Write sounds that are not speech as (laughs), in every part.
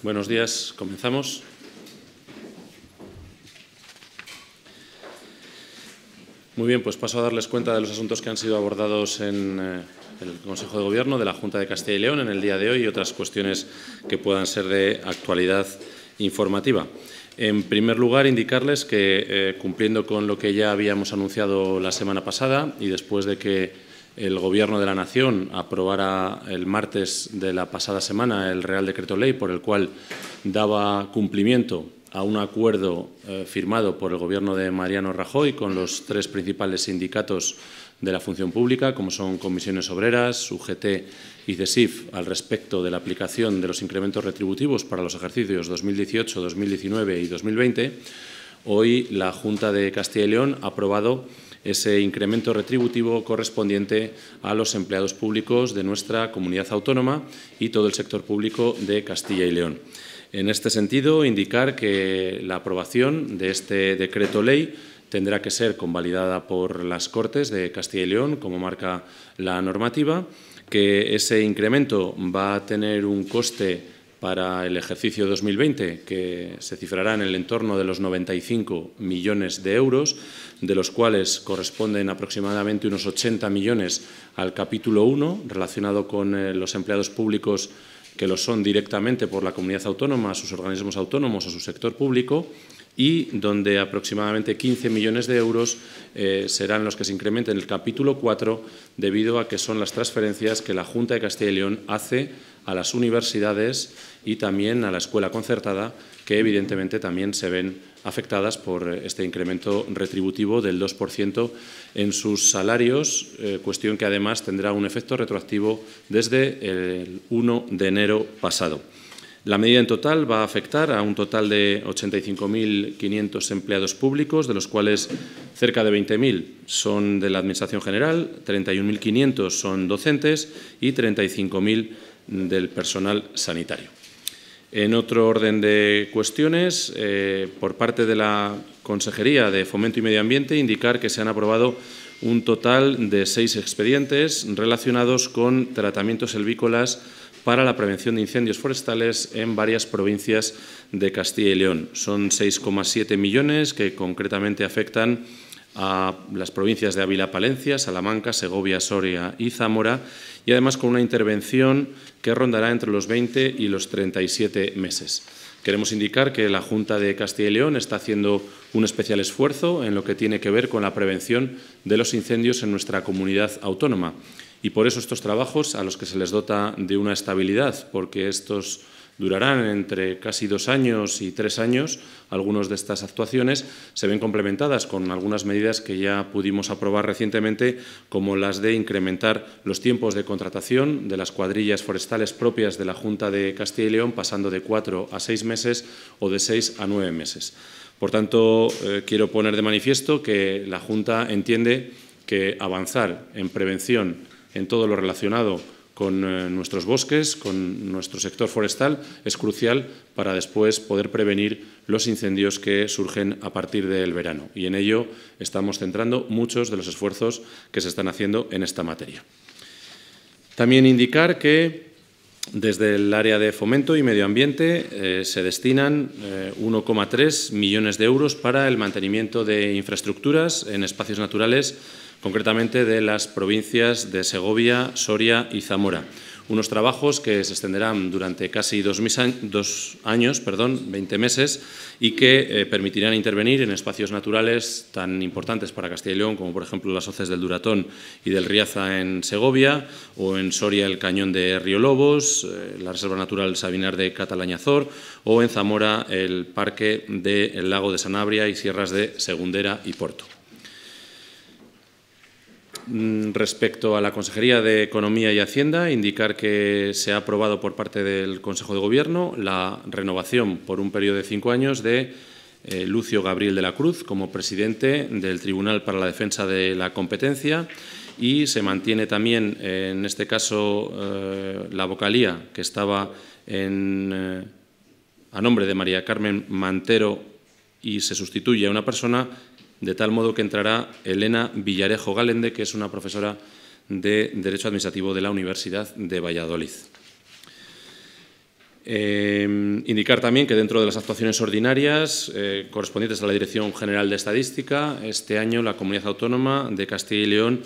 Buenos días, comenzamos. Muy bien, pues paso a darles cuenta de los asuntos que han sido abordados en eh, el Consejo de Gobierno de la Junta de Castilla y León en el día de hoy y otras cuestiones que puedan ser de actualidad informativa. En primer lugar, indicarles que, eh, cumpliendo con lo que ya habíamos anunciado la semana pasada y después de que el Gobierno de la Nación aprobara el martes de la pasada semana el Real Decreto Ley por el cual daba cumplimiento a un acuerdo eh, firmado por el Gobierno de Mariano Rajoy con los tres principales sindicatos de la función pública, como son comisiones obreras, UGT y CESIF, al respecto de la aplicación de los incrementos retributivos para los ejercicios 2018, 2019 y 2020, hoy la Junta de Castilla y León ha aprobado ese incremento retributivo correspondiente a los empleados públicos de nuestra comunidad autónoma y todo el sector público de Castilla y León. En este sentido, indicar que la aprobación de este decreto ley tendrá que ser convalidada por las Cortes de Castilla y León, como marca la normativa, que ese incremento va a tener un coste para el ejercicio 2020, que se cifrará en el entorno de los 95 millones de euros, de los cuales corresponden aproximadamente unos 80 millones al capítulo 1, relacionado con eh, los empleados públicos que lo son directamente por la comunidad autónoma, sus organismos autónomos o su sector público, y donde aproximadamente 15 millones de euros eh, serán los que se incrementen en el capítulo 4 debido a que son las transferencias que la Junta de Castilla y León hace a las universidades y también a la escuela concertada, que evidentemente también se ven afectadas por eh, este incremento retributivo del 2% en sus salarios, eh, cuestión que además tendrá un efecto retroactivo desde el 1 de enero pasado. La medida en total va a afectar a un total de 85.500 empleados públicos, de los cuales cerca de 20.000 son de la Administración General, 31.500 son docentes y 35.000 del personal sanitario. En otro orden de cuestiones, eh, por parte de la Consejería de Fomento y Medio Ambiente, indicar que se han aprobado un total de seis expedientes relacionados con tratamientos helvícolas para la prevención de incendios forestales en varias provincias de Castilla y León. Son 6,7 millones que concretamente afectan a las provincias de Ávila, Palencia, Salamanca, Segovia, Soria y Zamora, y además con una intervención que rondará entre los 20 y los 37 meses. Queremos indicar que la Junta de Castilla y León está haciendo un especial esfuerzo en lo que tiene que ver con la prevención de los incendios en nuestra comunidad autónoma y por eso estos trabajos a los que se les dota de una estabilidad, porque estos durarán entre casi dos años y tres años algunas de estas actuaciones, se ven complementadas con algunas medidas que ya pudimos aprobar recientemente, como las de incrementar los tiempos de contratación de las cuadrillas forestales propias de la Junta de Castilla y León, pasando de cuatro a seis meses o de seis a nueve meses. Por tanto, eh, quiero poner de manifiesto que la Junta entiende que avanzar en prevención en todo lo relacionado con eh, nuestros bosques, con nuestro sector forestal, es crucial para después poder prevenir los incendios que surgen a partir del verano. Y en ello estamos centrando muchos de los esfuerzos que se están haciendo en esta materia. También indicar que desde el área de fomento y medio ambiente eh, se destinan 1,3 eh, millones de euros para el mantenimiento de infraestructuras en espacios naturales concretamente de las provincias de Segovia, Soria y Zamora. Unos trabajos que se extenderán durante casi dos, años, perdón, 20 meses, y que eh, permitirán intervenir en espacios naturales tan importantes para Castilla y León como, por ejemplo, las hoces del Duratón y del Riaza en Segovia, o en Soria el Cañón de Río Lobos, eh, la Reserva Natural Sabinar de Catalañazor, o en Zamora el Parque del Lago de Sanabria y Sierras de Segundera y Porto. Mm, respecto a la Consejería de Economía y Hacienda, indicar que se ha aprobado por parte del Consejo de Gobierno la renovación por un periodo de cinco años de eh, Lucio Gabriel de la Cruz como presidente del Tribunal para la Defensa de la Competencia y se mantiene también, eh, en este caso, eh, la vocalía que estaba en, a nombre de María Carmen Mantero y se sustituye a una persona de tal modo que entrará Elena Villarejo Galende, que es una profesora de Derecho Administrativo de la Universidad de Valladolid. Em, indicar también que dentro de las actuaciones ordinarias eh, correspondientes a la Dirección General de Estadística, este año la Comunidad Autónoma de Castilla y León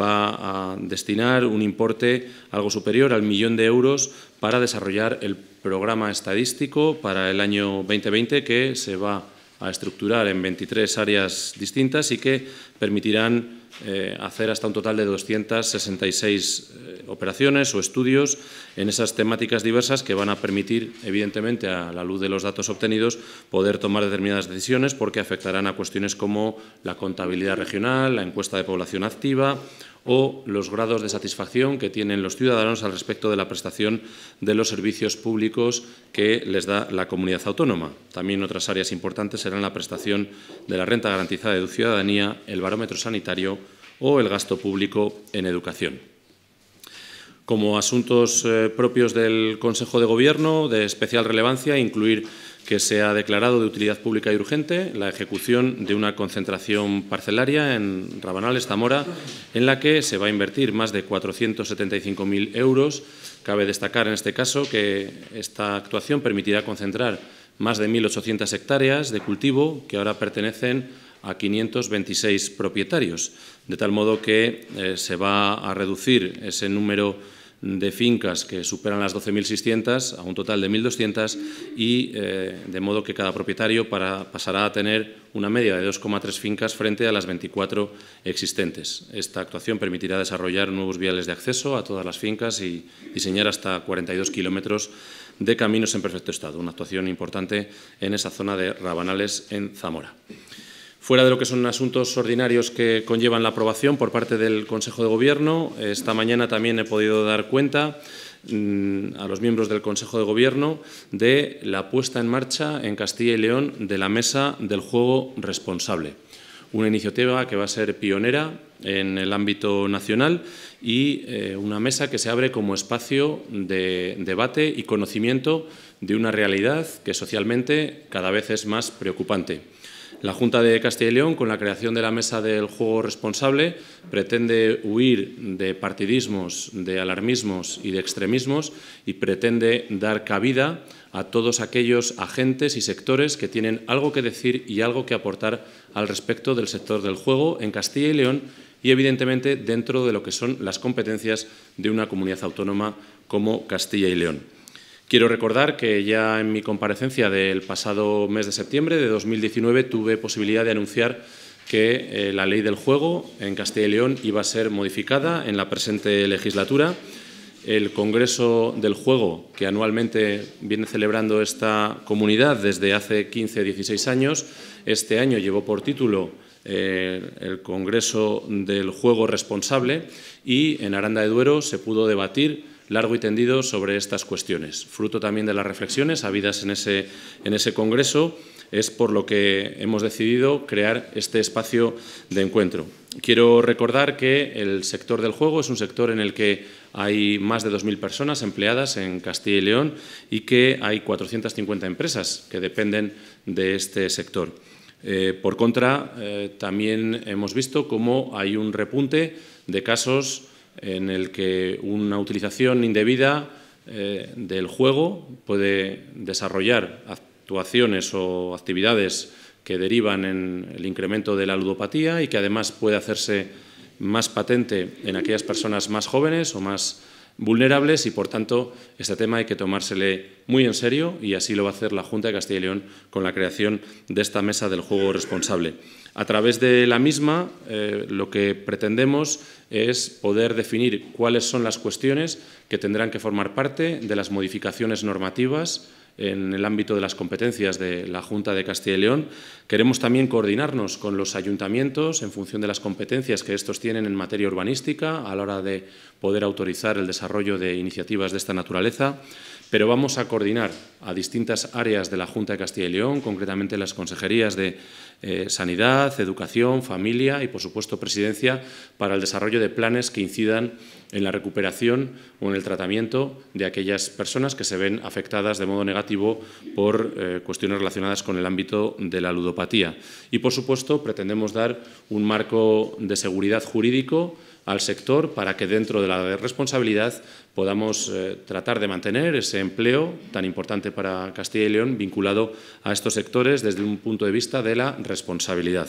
va a destinar un importe algo superior al millón de euros para desarrollar el programa estadístico para el año 2020 que se va a a estructurar en 23 áreas distintas y que permitirán eh, hacer hasta un total de 266 eh, operaciones o estudios en esas temáticas diversas que van a permitir, evidentemente, a la luz de los datos obtenidos, poder tomar determinadas decisiones porque afectarán a cuestiones como la contabilidad regional, la encuesta de población activa o los grados de satisfacción que tienen los ciudadanos al respecto de la prestación de los servicios públicos que les da la comunidad autónoma. También otras áreas importantes serán la prestación de la renta garantizada de ciudadanía, el barómetro sanitario o el gasto público en educación como asuntos eh, propios del Consejo de Gobierno de especial relevancia, incluir que se ha declarado de utilidad pública y urgente la ejecución de una concentración parcelaria en Rabanal, Zamora, en la que se va a invertir más de 475.000 euros. Cabe destacar en este caso que esta actuación permitirá concentrar más de 1.800 hectáreas de cultivo que ahora pertenecen a 526 propietarios, de tal modo que eh, se va a reducir ese número de fincas que superan las 12.600 a un total de 1.200 y eh, de modo que cada propietario pasará a tener una media de 2,3 fincas frente a las 24 existentes. Esta actuación permitirá desarrollar nuevos viales de acceso a todas las fincas y diseñar hasta 42 kilómetros de caminos en perfecto estado, una actuación importante en esa zona de Rabanales en Zamora. Fuera de lo que son asuntos ordinarios que conllevan la aprobación por parte del Consejo de Gobierno, esta mañana también he podido dar cuenta mm, a los miembros del Consejo de Gobierno de la puesta en marcha en Castilla y León de la Mesa del Juego Responsable, una iniciativa que va a ser pionera en el ámbito nacional y eh, una mesa que se abre como espacio de debate y conocimiento de una realidad que socialmente cada vez es más preocupante. La Junta de Castilla y León, con la creación de la Mesa del Juego Responsable, pretende huir de partidismos, de alarmismos y de extremismos y pretende dar cabida a todos aquellos agentes y sectores que tienen algo que decir y algo que aportar al respecto del sector del juego en Castilla y León y, evidentemente, dentro de lo que son las competencias de una comunidad autónoma como Castilla y León. Quiero recordar que ya en mi comparecencia del pasado mes de septiembre de 2019 tuve posibilidad de anunciar que eh, la ley del juego en Castilla y León iba a ser modificada en la presente legislatura. El Congreso del Juego, que anualmente viene celebrando esta comunidad desde hace 15-16 años, este año llevó por título eh, el Congreso del Juego Responsable y en Aranda de Duero se pudo debatir largo y tendido sobre estas cuestiones. Fruto también de las reflexiones habidas en ese, en ese Congreso, es por lo que hemos decidido crear este espacio de encuentro. Quiero recordar que el sector del juego es un sector en el que hay más de 2.000 personas empleadas en Castilla y León y que hay 450 empresas que dependen de este sector. Eh, por contra, eh, también hemos visto cómo hay un repunte de casos en el que una utilización indebida eh, del juego puede desarrollar actuaciones o actividades que derivan en el incremento de la ludopatía y que además puede hacerse más patente en aquellas personas más jóvenes o más vulnerables y, por tanto, este tema hay que tomársele muy en serio y así lo va a hacer la Junta de Castilla y León con la creación de esta mesa del juego responsable. A través de la misma, eh, lo que pretendemos es poder definir cuáles son las cuestiones que tendrán que formar parte de las modificaciones normativas en el ámbito de las competencias de la Junta de Castilla y León. Queremos también coordinarnos con los ayuntamientos en función de las competencias que estos tienen en materia urbanística a la hora de poder autorizar el desarrollo de iniciativas de esta naturaleza pero vamos a coordinar a distintas áreas de la Junta de Castilla y León, concretamente las consejerías de eh, Sanidad, Educación, Familia y, por supuesto, Presidencia, para el desarrollo de planes que incidan en la recuperación o en el tratamiento de aquellas personas que se ven afectadas de modo negativo por eh, cuestiones relacionadas con el ámbito de la ludopatía. Y, por supuesto, pretendemos dar un marco de seguridad jurídico al sector para que dentro de la responsabilidad podamos eh, tratar de mantener ese empleo tan importante para Castilla y León vinculado a estos sectores desde un punto de vista de la responsabilidad.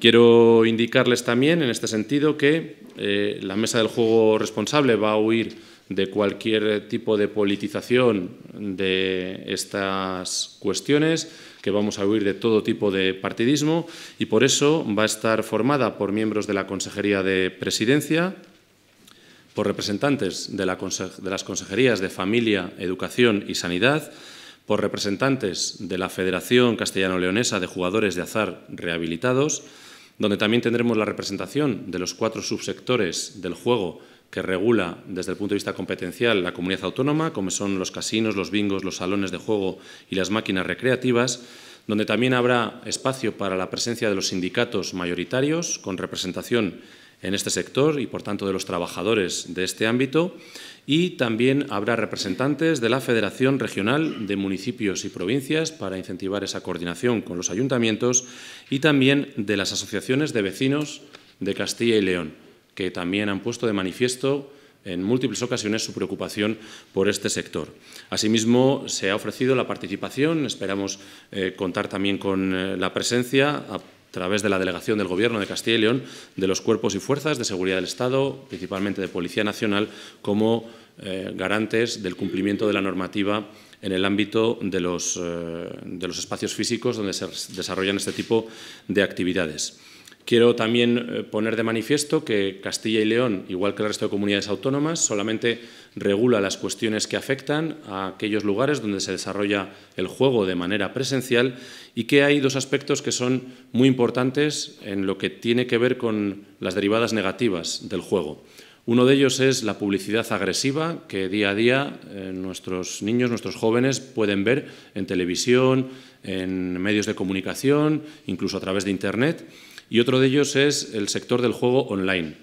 Quiero indicarles también en este sentido que eh, la mesa del juego responsable va a huir de cualquier tipo de politización de estas cuestiones, que vamos a huir de todo tipo de partidismo y por eso va a estar formada por miembros de la Consejería de Presidencia, por representantes de, de las consejerías de Familia, Educación y Sanidad, por representantes de la Federación Castellano-Leonesa de Jugadores de Azar Rehabilitados, donde también tendremos la representación de los cuatro subsectores del juego que regula desde el punto de vista competencial la comunidad autónoma, como son los casinos, los bingos, los salones de juego y las máquinas recreativas, donde también habrá espacio para la presencia de los sindicatos mayoritarios con representación en este sector y, por tanto, de los trabajadores de este ámbito, y también habrá representantes de la Federación Regional de Municipios y Provincias para incentivar esa coordinación con los ayuntamientos y también de las asociaciones de vecinos de Castilla y León que también han puesto de manifiesto en múltiples ocasiones su preocupación por este sector. Asimismo, se ha ofrecido la participación, esperamos eh, contar también con eh, la presencia a través de la delegación del Gobierno de Castilla y León de los cuerpos y fuerzas de seguridad del Estado, principalmente de Policía Nacional, como eh, garantes del cumplimiento de la normativa en el ámbito de los espacios físicos donde se desarrollan este tipo de actividades. Quiero también eh, poner de manifiesto que Castilla y León, igual que el resto de comunidades autónomas, solamente regula las cuestiones que afectan a aquellos lugares donde se desarrolla el juego de manera presencial y que hay dos aspectos que son muy importantes en lo que tiene que ver con las derivadas negativas del juego. Uno de ellos es la publicidad agresiva que día a día eh, nuestros niños, nuestros jóvenes pueden ver en televisión, en medios de comunicación, incluso a través de Internet y otro de ellos es el sector del juego online,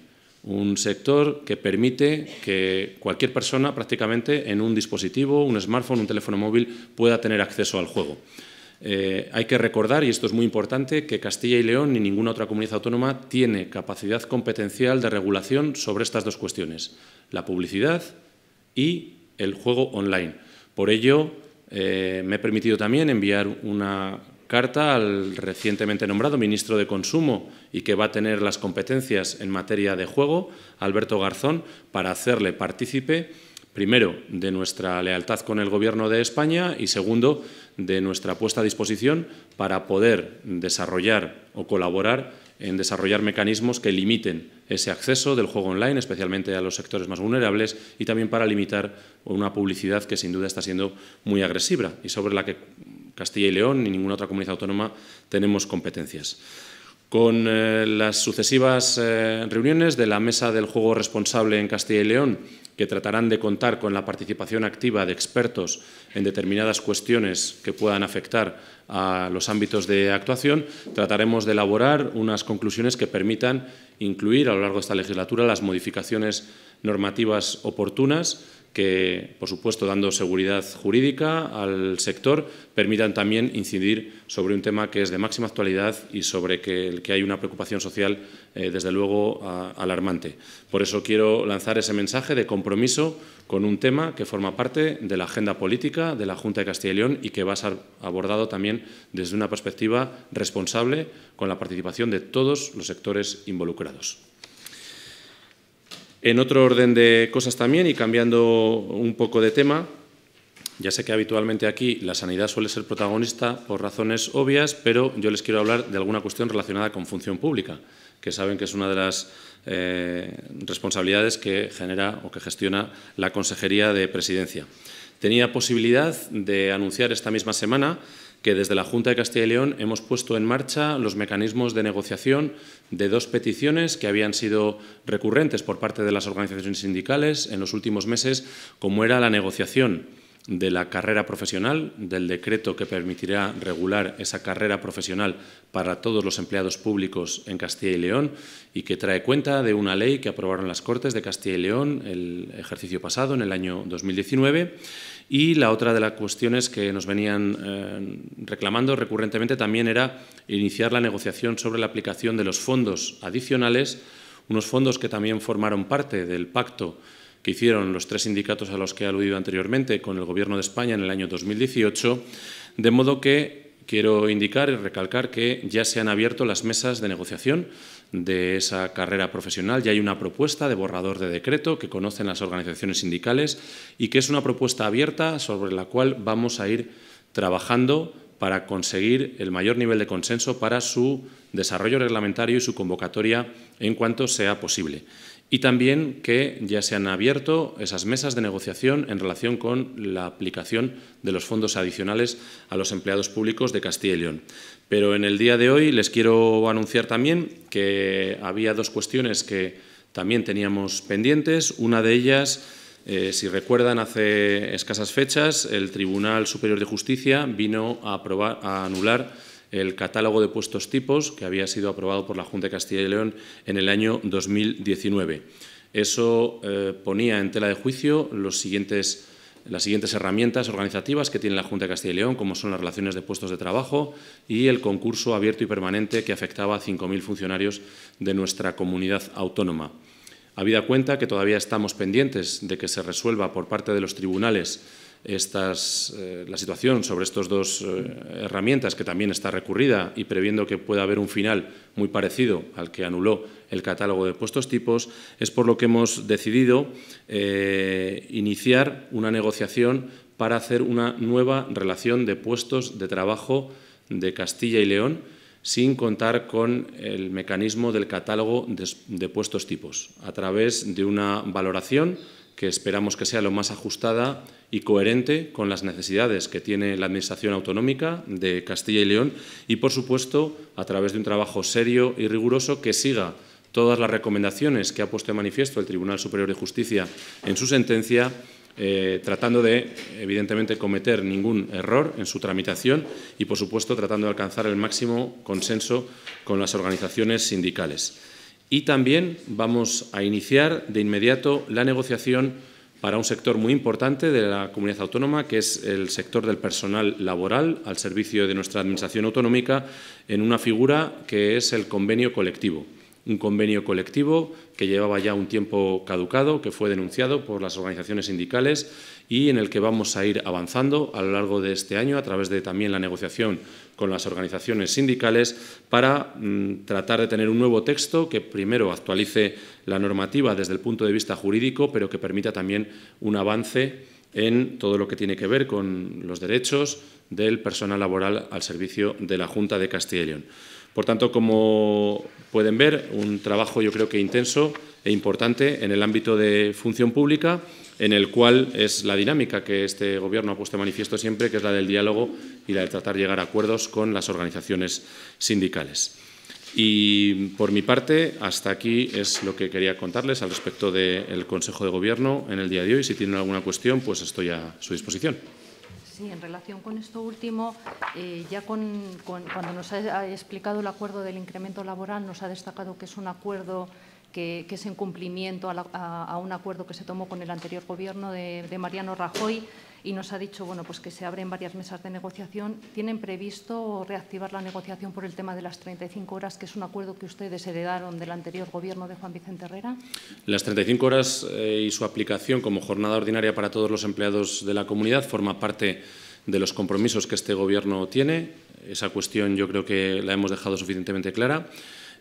un sector que permite que cualquier persona prácticamente en un dispositivo, un smartphone, un teléfono móvil pueda tener acceso al juego. Eh, hay que recordar, y esto es muy importante, que Castilla y León ni ninguna otra comunidad autónoma tiene capacidad competencial de regulación sobre estas dos cuestiones, la publicidad y el juego online. Por ello, eh, me he permitido también enviar una carta al recientemente nombrado ministro de Consumo y que va a tener las competencias en materia de juego, Alberto Garzón, para hacerle partícipe, primero, de nuestra lealtad con el Gobierno de España y, segundo, de nuestra puesta a disposición para poder desarrollar o colaborar en desarrollar mecanismos que limiten ese acceso del juego online, especialmente a los sectores más vulnerables, y también para limitar una publicidad que sin duda está siendo muy agresiva y sobre la que Castilla y León ni ninguna otra comunidad autónoma tenemos competencias. Con eh, las sucesivas eh, reuniones de la Mesa del Juego Responsable en Castilla y León, que tratarán de contar con la participación activa de expertos en determinadas cuestiones que puedan afectar a los ámbitos de actuación, trataremos de elaborar unas conclusiones que permitan incluir a lo largo de esta legislatura las modificaciones normativas oportunas que, por supuesto, dando seguridad jurídica al sector, permitan también incidir sobre un tema que es de máxima actualidad y sobre el que hay una preocupación social, eh, desde luego, alarmante. Por eso quiero lanzar ese mensaje de compromiso con un tema que forma parte de la agenda política de la Junta de Castilla y León y que va a ser abordado también desde una perspectiva responsable con la participación de todos los sectores involucrados. En otro orden de cosas también y cambiando un poco de tema, ya sé que habitualmente aquí la sanidad suele ser protagonista por razones obvias, pero yo les quiero hablar de alguna cuestión relacionada con función pública, que saben que es una de las eh, responsabilidades que genera o que gestiona la Consejería de Presidencia. Tenía posibilidad de anunciar esta misma semana que desde la Junta de Castilla y León hemos puesto en marcha los mecanismos de negociación de dos peticiones que habían sido recurrentes por parte de las organizaciones sindicales en los últimos meses, como era la negociación de la carrera profesional, del decreto que permitirá regular esa carrera profesional para todos los empleados públicos en Castilla y León y que trae cuenta de una ley que aprobaron las Cortes de Castilla y León el ejercicio pasado, en el año 2019 y la otra de las cuestiones que nos venían eh, reclamando recurrentemente también era iniciar la negociación sobre la aplicación de los fondos adicionales, unos fondos que también formaron parte del pacto que hicieron los tres sindicatos a los que he aludido anteriormente con el Gobierno de España en el año 2018, de modo que quiero indicar y recalcar que ya se han abierto las mesas de negociación de esa carrera profesional. Ya hay una propuesta de borrador de decreto que conocen las organizaciones sindicales y que es una propuesta abierta sobre la cual vamos a ir trabajando para conseguir el mayor nivel de consenso para su desarrollo reglamentario y su convocatoria en cuanto sea posible. Y también que ya se han abierto esas mesas de negociación en relación con la aplicación de los fondos adicionales a los empleados públicos de Castilla y León. Pero en el día de hoy les quiero anunciar también que había dos cuestiones que también teníamos pendientes. Una de ellas, eh, si recuerdan, hace escasas fechas el Tribunal Superior de Justicia vino a, a anular el catálogo de puestos tipos que había sido aprobado por la Junta de Castilla y León en el año 2019. Eso eh, ponía en tela de juicio los siguientes las siguientes herramientas organizativas que tiene la Junta de Castilla y León, como son las relaciones de puestos de trabajo y el concurso abierto y permanente que afectaba a 5.000 funcionarios de nuestra comunidad autónoma. Habida cuenta que todavía estamos pendientes de que se resuelva por parte de los tribunales eh, la situación sobre estas dos eh, herramientas, que también está recurrida, y previendo que pueda haber un final muy parecido al que anuló el catálogo de puestos tipos, es por lo que hemos decidido eh, iniciar una negociación para hacer una nueva relación de puestos de trabajo de Castilla y León, sin contar con el mecanismo del catálogo de puestos tipos, a través de una valoración que esperamos que sea lo más ajustada y coherente con las necesidades que tiene la Administración Autonómica de Castilla y León y, por supuesto, a través de un trabajo serio y riguroso que siga todas las recomendaciones que ha puesto de manifiesto el Tribunal Superior de Justicia en su sentencia, eh, tratando de, evidentemente, cometer ningún error en su tramitación y, por supuesto, tratando de alcanzar el máximo consenso con las organizaciones sindicales. Y también vamos a iniciar de inmediato la negociación para un sector muy importante de la comunidad autónoma, que es el sector del personal laboral al servicio de nuestra Administración autonómica, en una figura que es el convenio colectivo un convenio colectivo que llevaba ya un tiempo caducado, que fue denunciado por las organizaciones sindicales y en el que vamos a ir avanzando a lo largo de este año a través de también la negociación con las organizaciones sindicales para mm, tratar de tener un nuevo texto que primero actualice la normativa desde el punto de vista jurídico, pero que permita también un avance en todo lo que tiene que ver con los derechos del personal laboral al servicio de la Junta de Castilla y León. Por tanto, como pueden ver, un trabajo yo creo que intenso e importante en el ámbito de función pública, en el cual es la dinámica que este Gobierno ha puesto de manifiesto siempre, que es la del diálogo y la de tratar de llegar a acuerdos con las organizaciones sindicales. Y por mi parte, hasta aquí es lo que quería contarles al respecto del Consejo de Gobierno en el día de hoy. Si tienen alguna cuestión, pues estoy a su disposición. Sí, en relación con esto último, eh, ya cuando nos ha explicado el acuerdo del incremento laboral, nos ha destacado que es un acuerdo que, es en cumplimiento a, un acuerdo que se tomó con el anterior gobierno de, Mariano Rajoy y nos ha dicho bueno, pues que se abren varias mesas de negociación. Tienen previsto reactivar la negociación por el tema de las 35 horas, que es un acuerdo que ustedes heredaron del anterior gobierno de Juan Vicente Herrera. Las 35 horas eh, y su aplicación como jornada ordinaria para todos los empleados de la comunidad forma parte de los compromisos que este Gobierno tiene. Esa cuestión yo creo que la hemos dejado suficientemente clara.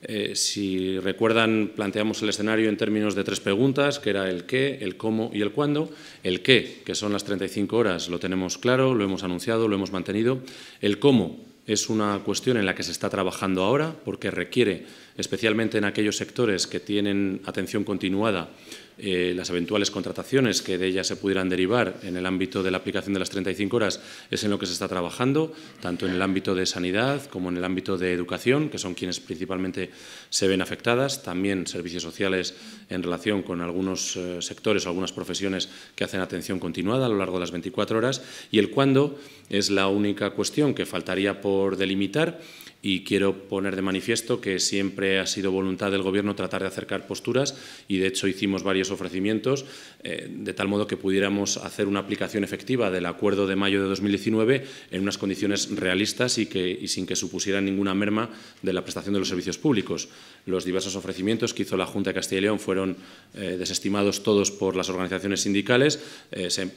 Eh, si recuerdan, planteamos el escenario en términos de tres preguntas, que era el qué, el cómo y el cuándo. El qué, que son las 35 horas, lo tenemos claro, lo hemos anunciado, lo hemos mantenido. El cómo es una cuestión en la que se está trabajando ahora porque requiere especialmente en aquellos sectores que tienen atención continuada, eh, las eventuales contrataciones que de ellas se pudieran derivar en el ámbito de la aplicación de las 35 horas es en lo que se está trabajando, tanto en el ámbito de sanidad como en el ámbito de educación, que son quienes principalmente se ven afectadas, también servicios sociales en relación con algunos eh, sectores o algunas profesiones que hacen atención continuada a lo largo de las 24 horas, y el cuándo es la única cuestión que faltaría por delimitar y quiero poner de manifiesto que siempre ha sido voluntad del Gobierno tratar de acercar posturas y, de hecho, hicimos varios ofrecimientos eh, de tal modo que pudiéramos hacer una aplicación efectiva del acuerdo de mayo de 2019 en unas condiciones realistas y, que, sin que supusiera ninguna merma de la prestación de los servicios públicos. Los diversos ofrecimientos que hizo la Junta de Castilla y León fueron eh, desestimados todos por las organizaciones sindicales. Eh, se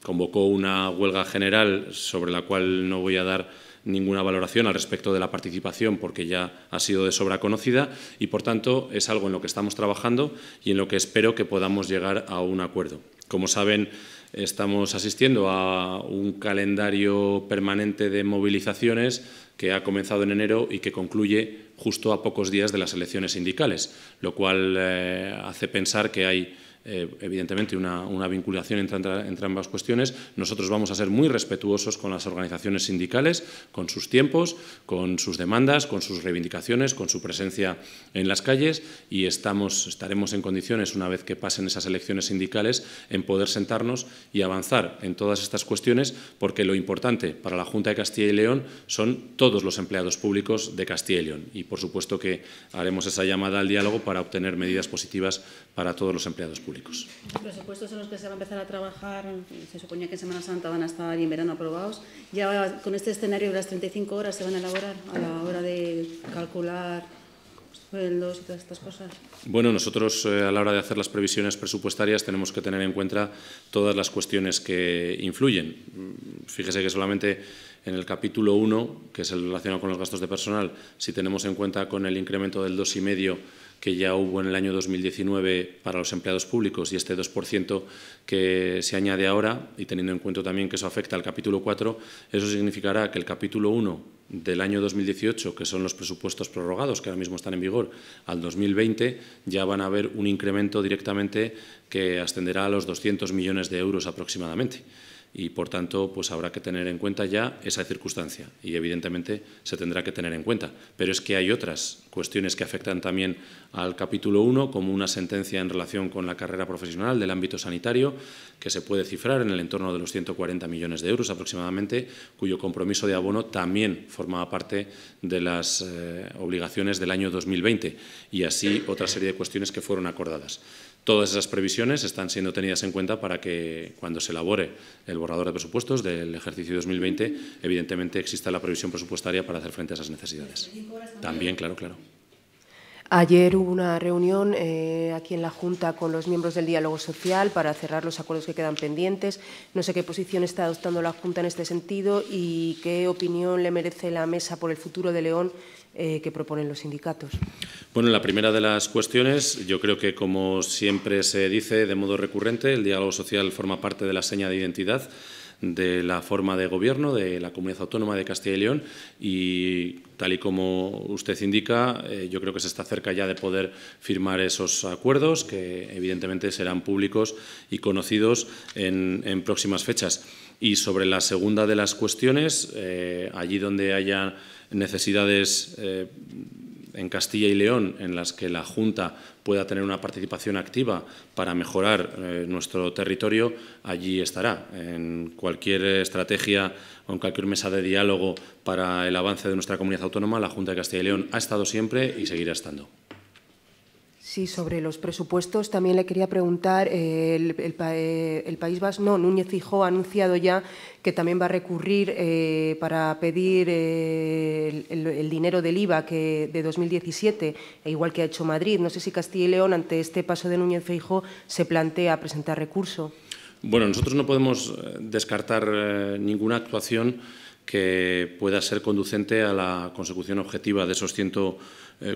convocó una huelga general sobre la cual no voy a dar ninguna valoración al respecto de la participación porque ya ha sido de sobra conocida y, por tanto, es algo en lo que estamos trabajando y en lo que espero que podamos llegar a un acuerdo. Como saben, estamos asistiendo a un calendario permanente de movilizaciones que ha comenzado en enero y que concluye justo a pocos días de las elecciones sindicales, lo cual eh, hace pensar que hay eh, evidentemente una, vinculación entre, entre, ambas cuestiones. Nosotros vamos a ser muy respetuosos con las organizaciones sindicales, con sus tiempos, con sus demandas, con sus reivindicaciones, con su presencia en las calles y estamos, estaremos en condiciones, una vez que pasen esas elecciones sindicales, en poder sentarnos y avanzar en todas estas cuestiones, porque lo importante para la Junta de Castilla y León son todos los empleados públicos de Castilla y León. Y, por supuesto, que haremos esa llamada al diálogo para obtener medidas positivas para todos los empleados públicos. Los presupuestos en los que se va a empezar a trabajar, se suponía que en Semana Santa van a estar y en verano aprobados, ya con este escenario de las 35 horas se van a elaborar a la hora de calcular sueldos y todas estas cosas? Bueno, nosotros eh, a la hora de hacer las previsiones presupuestarias tenemos que tener en cuenta todas las cuestiones que influyen. Mm, fíjese que solamente en el capítulo 1, que es el relacionado con los gastos de personal, si tenemos en cuenta con el incremento del 2,5 que ya hubo en el año 2019 para los empleados públicos y este 2% que se añade ahora, y teniendo en cuenta también que eso afecta al capítulo 4, eso significará que el capítulo 1 del año 2018, que son los presupuestos prorrogados, que ahora mismo están en vigor, al 2020, ya van a haber un incremento directamente que ascenderá a los 200 millones de euros aproximadamente y por tanto pues habrá que tener en cuenta ya esa circunstancia y evidentemente se tendrá que tener en cuenta. Pero es que hay otras cuestiones que afectan también al capítulo 1 como una sentencia en relación con la carrera profesional del ámbito sanitario que se puede cifrar en el entorno de los 140 millones de euros aproximadamente, cuyo compromiso de abono también formaba parte de las eh, obligaciones del año 2020 y así otra serie de cuestiones que fueron acordadas. Todas esas previsiones están siendo tenidas en cuenta para que cuando se elabore el borrador de presupuestos del ejercicio 2020, evidentemente exista la previsión presupuestaria para hacer frente a esas necesidades. También, claro, claro. Ayer hubo una reunión eh, aquí en la Junta con los miembros del diálogo social para cerrar los acuerdos que quedan pendientes. No sé qué posición está adoptando la Junta en este sentido y qué opinión le merece la mesa por el futuro de León eh, que proponen los sindicatos. Bueno, la primera de las cuestiones, yo creo que como siempre se dice de modo recurrente, el diálogo social forma parte de la seña de identidad de la forma de gobierno de la comunidad autónoma de Castilla y León y tal y como usted indica, eh, yo creo que se está cerca ya de poder firmar esos acuerdos que evidentemente serán públicos y conocidos en, próximas fechas. Y sobre la segunda de las cuestiones, eh, allí donde haya necesidades eh, en Castilla y León en las que la Junta pueda tener una participación activa para mejorar eh, nuestro territorio, allí estará. En cualquier estrategia o en cualquier mesa de diálogo para el avance de nuestra comunidad autónoma, la Junta de Castilla y León ha estado siempre y seguirá estando. Sí, sobre los presupuestos también le quería preguntar, eh, eh, el, País Vasco, no, Núñez Fijó ha anunciado ya que también va a recurrir eh, para pedir el, dinero del IVA que, de 2017, e igual que ha hecho Madrid. No sé si Castilla y León, ante este paso de Núñez Fijó, se plantea presentar recurso. Bueno, nosotros no podemos descartar ninguna actuación que pueda ser conducente a la consecución objetiva de esos 100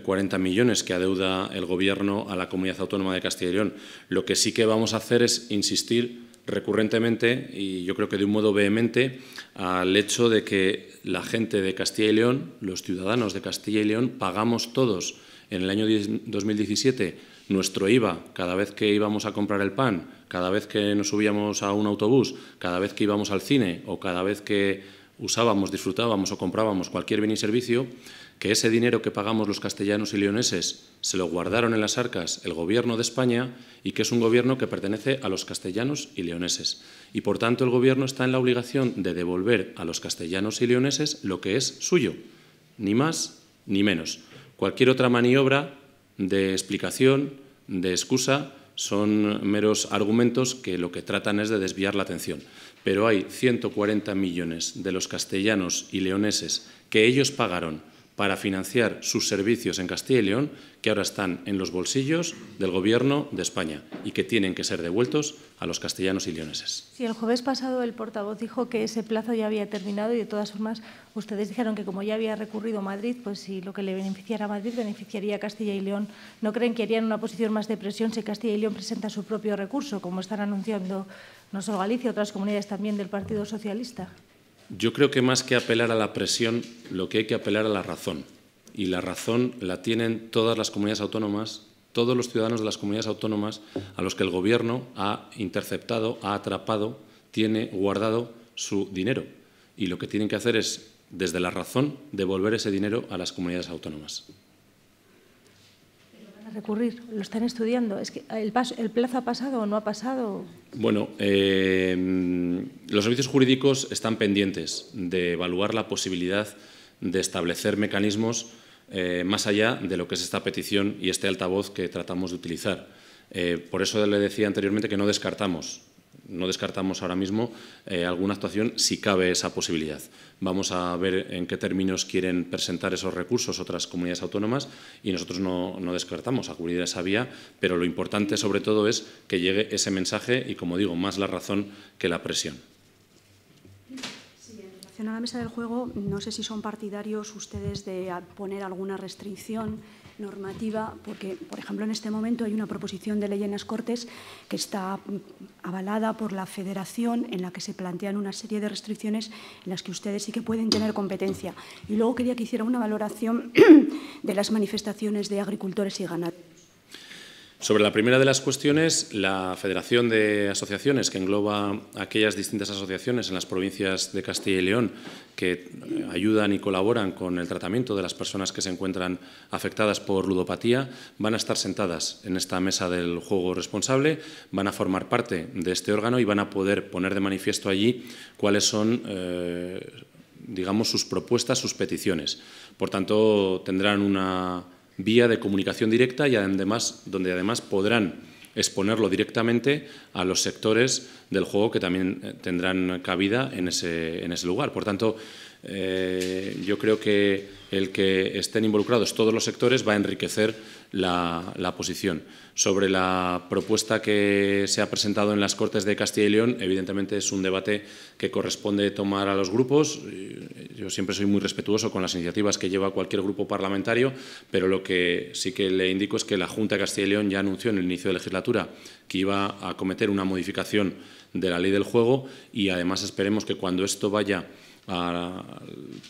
40 eh, millones que adeuda el Gobierno a la Comunidad Autónoma de Castilla y León. Lo que sí que vamos a hacer es insistir recurrentemente y yo creo que de un modo vehemente al hecho de que la gente de Castilla y León, los ciudadanos de Castilla y León, pagamos todos en el año 2017 nuestro IVA cada vez que íbamos a comprar el pan, cada vez que nos subíamos a un autobús, cada vez que íbamos al cine o cada vez que usábamos, disfrutábamos o comprábamos cualquier bien y servicio que ese dinero que pagamos los castellanos y leoneses se lo guardaron en las arcas el gobierno de España y que es un gobierno que pertenece a los castellanos y leoneses. Y por tanto el gobierno está en la obligación de devolver a los castellanos y leoneses lo que es suyo, ni más ni menos. Cualquier otra maniobra de explicación, de excusa, son meros argumentos que lo que tratan es de desviar la atención. Pero hay 140 millones de los castellanos y leoneses que ellos pagaron para financiar sus servicios en Castilla y León, que ahora están en los bolsillos del Gobierno de España y que tienen que ser devueltos a los castellanos y leoneses. Si el jueves pasado el portavoz dijo que ese plazo ya había terminado y de todas formas ustedes dijeron que como ya había recurrido Madrid, pues si lo que le beneficiara a Madrid beneficiaría a Castilla y León. ¿No creen que harían una posición más de presión si Castilla y León presenta su propio recurso, como están anunciando no solo Galicia, otras comunidades también del Partido Socialista? Yo creo que más que apelar a la presión, lo que hay que apelar a la razón. Y la razón la tienen todas las comunidades autónomas, todos los ciudadanos de las comunidades autónomas a los que el Gobierno ha interceptado, ha atrapado, tiene guardado su dinero. Y lo que tienen que hacer es, desde la razón, devolver ese dinero a las comunidades autónomas ocurrir ¿Lo están estudiando? ¿Es que el, plazo ha pasado o no ha pasado? Bueno, eh, los servicios jurídicos están pendientes de evaluar la posibilidad de establecer mecanismos eh, más allá de lo que es esta petición y este altavoz que tratamos de utilizar. Eh, por eso le decía anteriormente que no descartamos no descartamos ahora mismo eh, alguna actuación si cabe esa posibilidad. Vamos a ver en qué términos quieren presentar esos recursos otras comunidades autónomas y nosotros no, descartamos acudir a esa vía, pero lo importante sobre todo es que llegue ese mensaje y, como digo, más la razón que la presión En relación a la mesa del juego, no sé si son partidarios ustedes de poner alguna restricción normativa, porque, por ejemplo, en este momento hay una proposición de ley en las Cortes que está avalada por la Federación en la que se plantean una serie de restricciones en las que ustedes sí que pueden tener competencia. Y luego quería que hiciera una valoración (clears throat) de las manifestaciones de agricultores y ganaderos. Sobre la primera de las cuestiones, la Federación de Asociaciones, que engloba aquellas distintas asociaciones en las provincias de Castilla y León que eh, ayudan y colaboran con el tratamiento de las personas que se encuentran afectadas por ludopatía, van a estar sentadas en esta mesa del juego responsable, van a formar parte de este órgano y van a poder poner de manifiesto allí cuáles son... Eh, digamos, sus propuestas, sus peticiones. Por tanto, tendrán una vía de comunicación directa y además, donde además podrán exponerlo directamente a los sectores del juego que también eh, tendrán cabida en ese, en ese lugar. Por tanto, eh, yo creo que el que estén involucrados todos los sectores va a enriquecer la, posición. Sobre la propuesta que se ha presentado en las Cortes de Castilla y León, evidentemente es un debate que corresponde tomar a los grupos. Yo siempre soy muy respetuoso con las iniciativas que lleva cualquier grupo parlamentario, pero lo que sí que le indico es que la Junta de Castilla y León ya anunció en el inicio de legislatura que iba a cometer una modificación de la ley del juego y además esperemos que cuando esto vaya al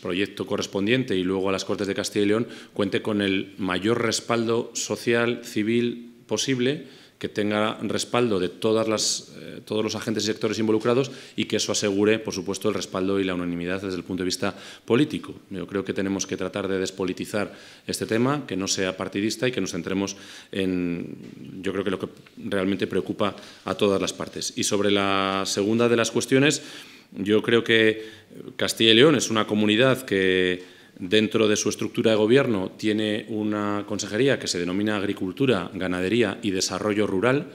proyecto correspondiente y luego a las Cortes de Castilla y León cuente con el mayor respaldo social, civil posible, que tenga respaldo de todas las, eh, todos los agentes y sectores involucrados y que eso asegure, por supuesto, el respaldo y la unanimidad desde el punto de vista político. Yo creo que tenemos que tratar de despolitizar este tema, que no sea partidista y que nos centremos en, yo creo que lo que realmente preocupa a todas las partes. Y sobre la segunda de las cuestiones, yo creo que Castilla y León es una comunidad que dentro de su estructura de gobierno tiene una consejería que se denomina Agricultura, Ganadería y Desarrollo Rural,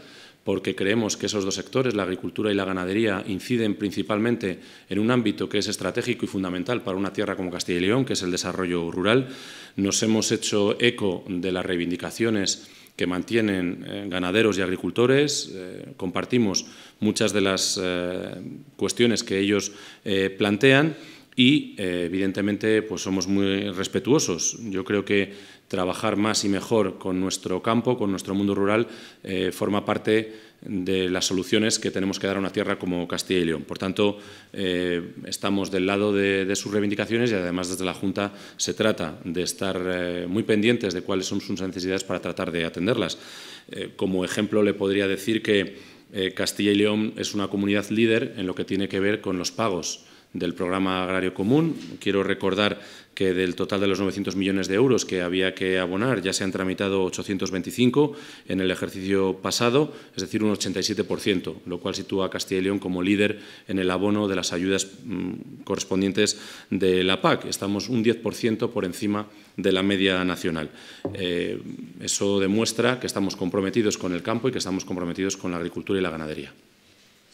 porque creemos que esos dos sectores, la agricultura y la ganadería, inciden principalmente en un ámbito que es estratégico y fundamental para una tierra como Castilla y León, que es el desarrollo rural. Nos hemos hecho eco de las reivindicaciones que mantienen eh, ganaderos y agricultores. Eh, compartimos muchas de las eh, cuestiones que ellos plantean y, evidentemente, pues somos muy respetuosos. Yo creo que trabajar más y mejor con nuestro campo, con nuestro mundo rural, forma parte de las soluciones que tenemos que dar a una tierra como Castilla y León. Por tanto, eh, estamos del lado de, sus reivindicaciones y además desde la Junta se trata de estar eh, muy pendientes de cuáles son sus necesidades para tratar de atenderlas. Eh, como ejemplo, le podría decir que Castilla y León es una comunidad líder en lo que tiene que ver con los pagos del programa agrario común. Quiero recordar que del total de los 900 millones de euros que había que abonar ya se han tramitado 825 en el ejercicio pasado, es decir, un 87%, lo cual sitúa a Castilla y León como líder en el abono de las ayudas mm, correspondientes de la PAC. Estamos un 10% por encima de la media nacional. Eh, eso demuestra que estamos comprometidos con el campo y que estamos comprometidos con la agricultura y la ganadería.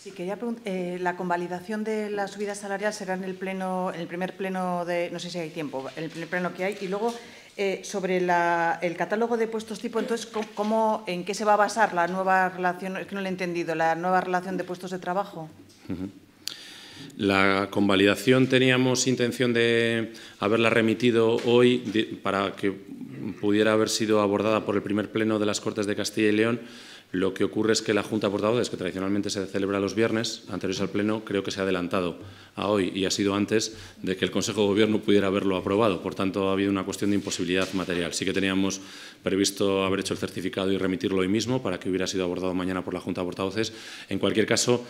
Sí, quería preguntar, eh, la convalidación de la subida salarial será en el pleno, en el primer pleno de, no sé si hay tiempo, en el primer pleno que hay, y luego eh, sobre el catálogo de puestos tipo, entonces, ¿cómo, en qué se va a basar la nueva relación, que no lo he entendido, la nueva relación de puestos de trabajo? La convalidación teníamos intención de haberla remitido hoy para que pudiera haber sido abordada por el primer pleno de las Cortes de Castilla y León, lo que ocurre es que la Junta de Portavoces, que tradicionalmente se celebra los viernes, anteriores al Pleno, creo que se ha adelantado a hoy y ha sido antes de que el Consejo de Gobierno pudiera haberlo aprobado. Por tanto, ha habido una cuestión de imposibilidad material. Sí que teníamos previsto haber hecho el certificado y remitirlo hoy mismo para que hubiera sido abordado mañana por la Junta de Portavoces. En cualquier caso,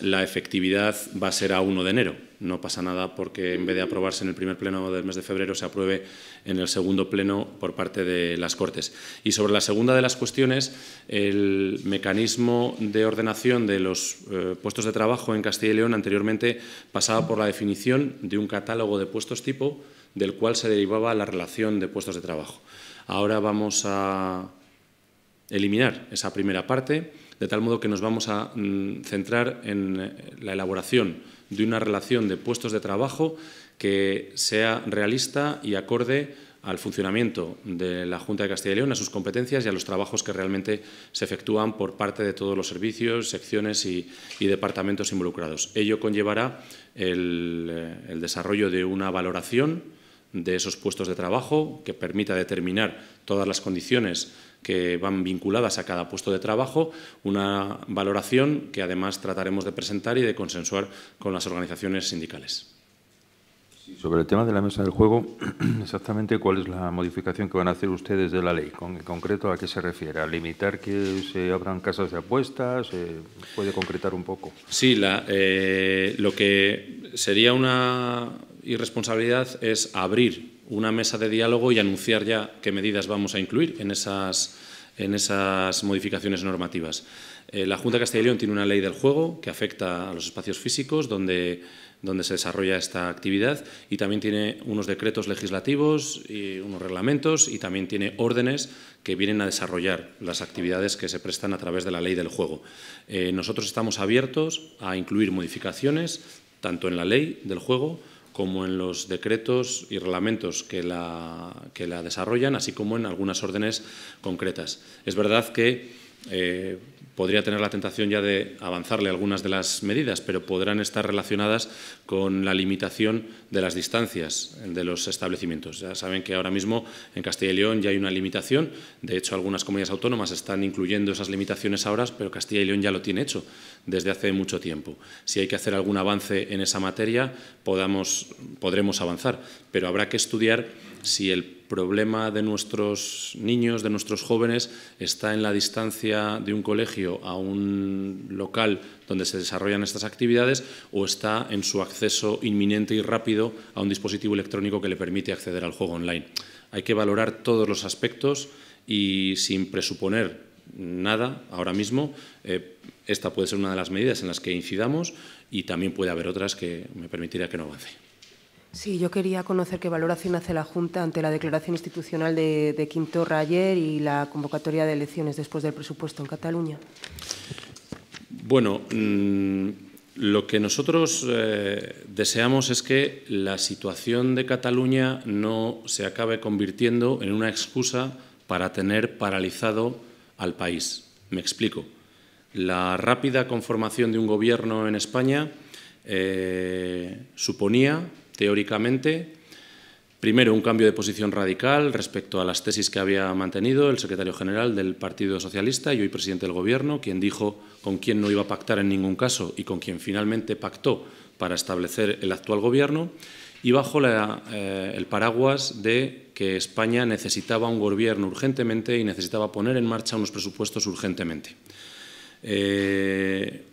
la efectividad va a ser a 1 de enero. No pasa nada porque en vez de aprobarse en el primer pleno del mes de febrero se apruebe en el segundo pleno por parte de las Cortes. Y sobre la segunda de las cuestiones, el mecanismo de ordenación de los eh, puestos de trabajo en Castilla y León anteriormente pasaba por la definición de un catálogo de puestos tipo del cual se derivaba la relación de puestos de trabajo. Ahora vamos a eliminar esa primera parte de tal modo que nos vamos a mm, centrar en eh, la elaboración de una relación de puestos de trabajo que sea realista y acorde al funcionamiento de la Junta de Castilla y León, a sus competencias y a los trabajos que realmente se efectúan por parte de todos los servicios, secciones y, departamentos involucrados. Ello conllevará eh, el desarrollo de una valoración de esos puestos de trabajo que permita determinar todas las condiciones que van vinculadas a cada puesto de trabajo, una valoración que además trataremos de presentar y de consensuar con las organizaciones sindicales. sobre el tema de la mesa del juego, (clears throat) exactamente cuál es la modificación que van a hacer ustedes de la ley, con, en concreto a qué se refiere, a limitar que se abran casas de apuestas, eh, puede concretar un poco. Sí, la, eh, lo que sería una irresponsabilidad es abrir una mesa de diálogo y anunciar ya qué medidas vamos a incluir en esas, en esas modificaciones normativas. Eh, la Junta de Castilla y León tiene una ley del juego que afecta a los espacios físicos donde, donde se desarrolla esta actividad y también tiene unos decretos legislativos y unos reglamentos y también tiene órdenes que vienen a desarrollar las actividades que se prestan a través de la ley del juego. Eh, nosotros estamos abiertos a incluir modificaciones tanto en la ley del juego como en los decretos y reglamentos que la, que la desarrollan, así como en algunas órdenes concretas. Es verdad que eh, podría tener la tentación ya de avanzarle algunas de las medidas, pero podrán estar relacionadas con la limitación de las distancias de los establecimientos. Ya saben que ahora mismo en Castilla y León ya hay una limitación, de hecho algunas comunidades autónomas están incluyendo esas limitaciones ahora, pero Castilla y León ya lo tiene hecho desde hace mucho tiempo. Si hay que hacer algún avance en esa materia, podamos, podremos avanzar, pero habrá que estudiar si el problema de nuestros niños, de nuestros jóvenes, está en la distancia de un colegio a un local donde se desarrollan estas actividades o está en su acceso inminente y rápido a un dispositivo electrónico que le permite acceder al juego online. Hay que valorar todos los aspectos y sin presuponer nada ahora mismo. Eh, esta puede ser una de las medidas en las que incidamos y también puede haber otras que me permitiría que no avance. Sí, yo quería conocer qué valoración hace la Junta ante la declaración institucional de, Quintorra ayer y la convocatoria de elecciones después del presupuesto en Cataluña. Bueno, mm, lo que nosotros eh, deseamos es que la situación de Cataluña no se acabe convirtiendo en una excusa para tener paralizado al país. Me explico. La rápida conformación de un gobierno en España eh, suponía Teóricamente, primero un cambio de posición radical respecto a las tesis que había mantenido el secretario general del Partido Socialista y hoy presidente del Gobierno, quien dijo con quién no iba a pactar en ningún caso y con quien finalmente pactó para establecer el actual Gobierno, y bajo eh, el paraguas de que España necesitaba un gobierno urgentemente y necesitaba poner en marcha unos presupuestos urgentemente. Eh,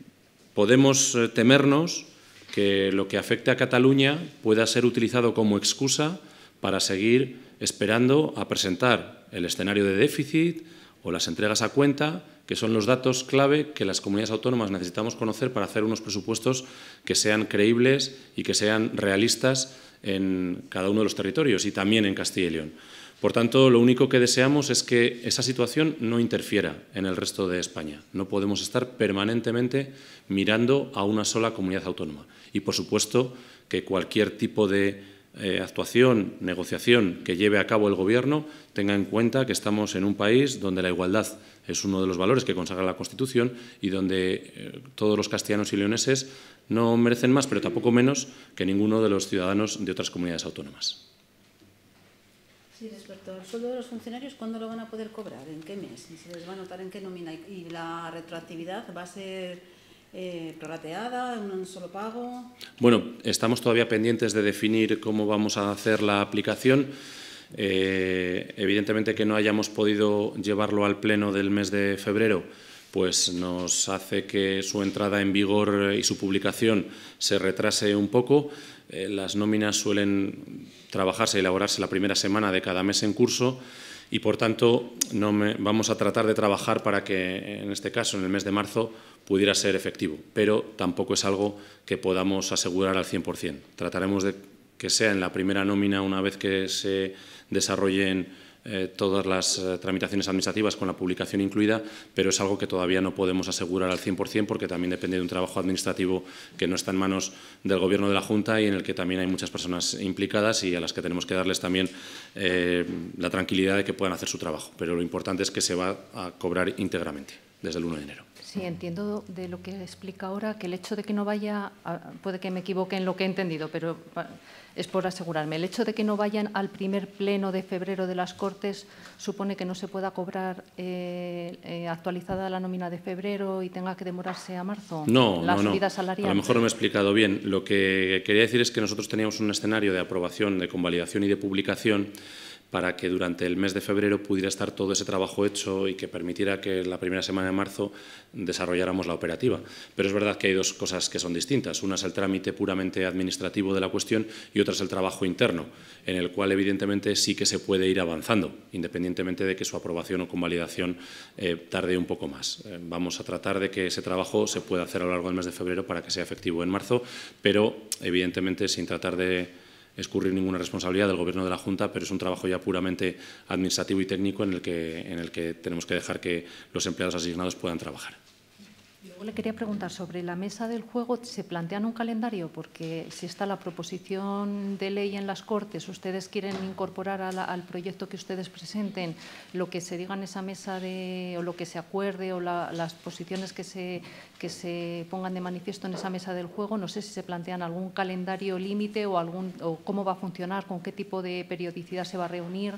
podemos eh, temernos que lo que afecte a Cataluña pueda ser utilizado como excusa para seguir esperando a presentar el escenario de déficit o las entregas a cuenta, que son los datos clave que las comunidades autónomas necesitamos conocer para hacer unos presupuestos que sean creíbles y que sean realistas en cada uno de los territorios y también en Castilla y León. Por tanto, lo único que deseamos es que esa situación no interfiera en el resto de España. No podemos estar permanentemente mirando a una sola comunidad autónoma. Y, por supuesto, que cualquier tipo de eh, actuación, negociación que lleve a cabo el Gobierno tenga en cuenta que estamos en un país donde la igualdad es uno de los valores que consagra la Constitución y donde eh, todos los castellanos y leoneses no merecen más, pero tampoco menos que ninguno de los ciudadanos de otras comunidades autónomas. Sí, respecto al sueldo de los funcionarios, ¿cuándo lo van a poder cobrar? ¿En qué mes? ¿Y les va a notar en qué nómina? ¿Y la retroactividad va a ser eh, prorrateada, en un solo pago? Bueno, estamos todavía pendientes de definir cómo vamos a hacer la aplicación. Eh, evidentemente que no hayamos podido llevarlo al pleno del mes de febrero, pues nos hace que su entrada en vigor y su publicación se retrase un poco. Eh, las nóminas suelen trabajarse y elaborarse la primera semana de cada mes en curso y por tanto no vamos a tratar de trabajar para que en este caso, en el mes de marzo, pudiera ser efectivo, pero tampoco es algo que podamos asegurar al 100%. Trataremos de que sea en la primera nómina una vez que se desarrollen eh, todas las eh, tramitaciones administrativas con la publicación incluida, pero es algo que todavía no podemos asegurar al 100% porque también depende de un trabajo administrativo que no está en manos del Gobierno de la Junta y en el que también hay muchas personas implicadas y a las que tenemos que darles también eh, la tranquilidad de que puedan hacer su trabajo. Pero lo importante es que se va a cobrar íntegramente desde el 1 de enero. Sí, entiendo de lo que explica ahora que el hecho de que no vaya, puede que me equivoque en lo que he entendido, pero es por asegurarme. El hecho de que no vayan al primer pleno de febrero de las Cortes supone que no se pueda cobrar eh, eh, actualizada la nómina de febrero y tenga que demorarse a marzo. No, la no, Salarial. A lo mejor no me he explicado bien. Lo que quería decir es que nosotros teníamos un escenario de aprobación, de convalidación y de publicación para que durante el mes de febrero pudiera estar todo ese trabajo hecho y que permitiera que la primera semana de marzo desarrolláramos la operativa. Pero es verdad que hay dos cosas que son distintas. Una es el trámite puramente administrativo de la cuestión y otra es el trabajo interno, en el cual evidentemente sí que se puede ir avanzando, independientemente de que su aprobación o convalidación eh, tarde un poco más. Eh, vamos a tratar de que ese trabajo se pueda hacer a lo largo del mes de febrero para que sea efectivo en marzo, pero evidentemente sin tratar de escurrir ninguna responsabilidad del Gobierno de la Junta, pero es un trabajo ya puramente administrativo y técnico en el que, en el que tenemos que dejar que los empleados asignados puedan trabajar. Le quería preguntar sobre la mesa del juego. ¿Se plantean un calendario? Porque si está la proposición de ley en las Cortes, ustedes quieren incorporar al proyecto que ustedes presenten lo que se diga en esa mesa de, o lo que se acuerde o las posiciones que se, pongan de manifiesto en esa mesa del juego. No sé si se plantean algún calendario límite o, algún, o cómo va a funcionar, con qué tipo de periodicidad se va a reunir.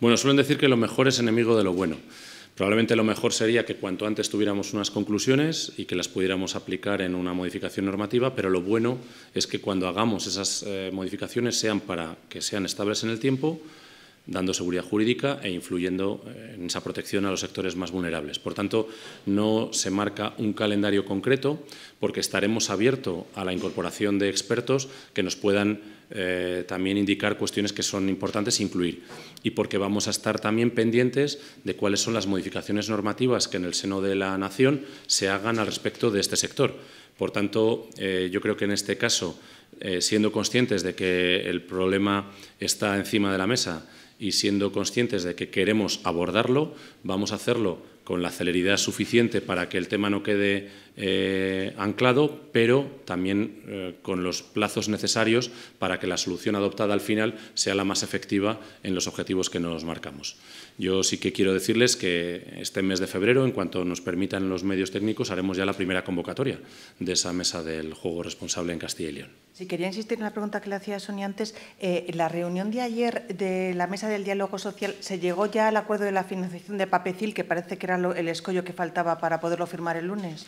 Bueno, suelen decir que lo mejor es enemigo de lo bueno. Probablemente lo mejor sería que cuanto antes tuviéramos unas conclusiones y que las pudiéramos aplicar en una modificación normativa, pero lo bueno es que cuando hagamos esas eh, modificaciones sean para que sean estables en el tiempo, dando seguridad jurídica e influyendo eh, en esa protección a los sectores más vulnerables. Por tanto, no se marca un calendario concreto porque estaremos abiertos a la incorporación de expertos que nos puedan eh, también indicar cuestiones que son importantes incluir y porque vamos a estar también pendientes de cuáles son las modificaciones normativas que en el seno de la Nación se hagan al respecto de este sector. Por tanto, eh, yo creo que en este caso, siendo conscientes de que el problema está encima de la mesa, y siendo conscientes de que queremos abordarlo, vamos a hacerlo con la celeridad suficiente para que el tema no quede eh, anclado, pero también eh, con los plazos necesarios para que la solución adoptada al final sea la más efectiva en los objetivos que nos marcamos. Yo sí que quiero decirles que este mes de febrero, en cuanto nos permitan los medios técnicos, haremos ya la primera convocatoria de esa mesa del juego responsable en Castilla y León. Si quería insistir en la pregunta que le hacía Sonia antes. Eh, la reunión de ayer de la mesa del diálogo social, ¿se llegó ya al acuerdo de la financiación de Papecil, que parece que era el escollo que faltaba para poderlo firmar el lunes?